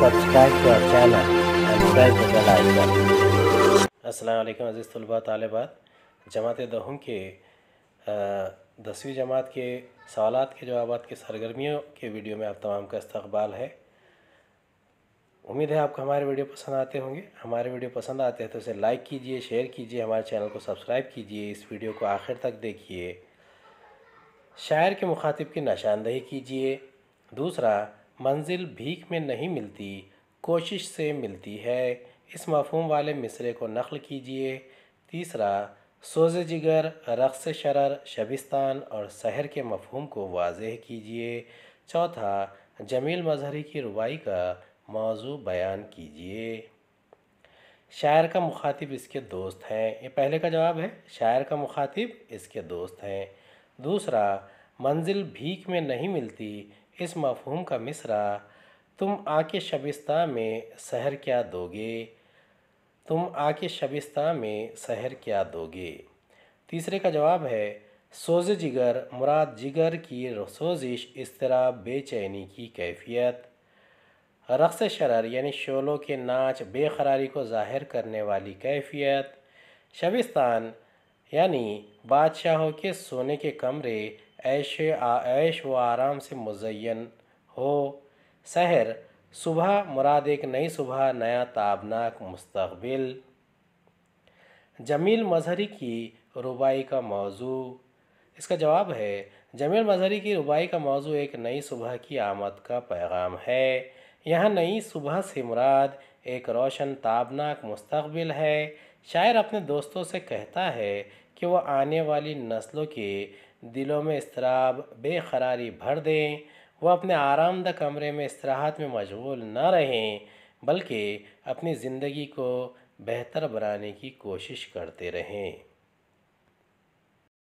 subscribe to our channel and press Aslam अज़ीज़ तलबा तालबात जमात दहम के दसवीं जमात के सवाल के जवाब के सरगर्मियों के वीडियो में आप तमाम का इस्तबाल है उम्मीद है आपको हमारे वीडियो पसंद आते होंगे हमारे वीडियो पसंद आते हैं तो इसे लाइक कीजिए शेयर कीजिए हमारे चैनल को सब्सक्राइब कीजिए इस वीडियो को आखिर तक देखिए शायर के मुखातिब की निशानदही कीजिए दूसरा मंजिल भीख में नहीं मिलती कोशिश से मिलती है इस मफहम वाले मिसरे को नकल कीजिए तीसरा सोज जिगर रक़्स शरर शबिस्तान और शहर के मफहम को वाज कीजिए चौथा जमील मजहरी की रुबाई का मौजू बयान कीजिए शायर का मुखातिब इसके दोस्त हैं ये पहले का जवाब है शायर का मुखातिब इसके दोस्त हैं दूसरा मंजिल भीख में नहीं मिलती इस मफहम का मिसरा तुम आके शबिस्ता में शहर क्या दोगे तुम आके शबिस्ता में शहर क्या दोगे तीसरे का जवाब है सोज जिगर मुराद जिगर की सोजिश इस तरह बेचैनी की कैफियत रक़्स शरर यानी शोलों के नाच बेखरारी को ज़ाहिर करने वाली कैफियत शबिस्तान यानी बादशाहों के सोने के कमरे ऐश ऐश व आराम से मुजयन हो शहर सुबह मुराद एक नई सुबह नया ताबनाक मुस्तबिल जमील मजहरी की रुबाई का मौजू इसका जवाब है जमील मजहरी की रुबाई का मौजू एक नई सुबह की आमद का पैगाम है यहाँ नई सुबह से मुराद एक रोशन ताबनाक मुस्तबिल है शायर अपने दोस्तों से कहता है कि वह आने वाली नस्लों के दिलों में इसराब बेखरारी भर दें वह अपने आरामद कमरे में इसराहत में मशगूल न रहें बल्कि अपनी ज़िंदगी को बेहतर बनाने की कोशिश करते रहें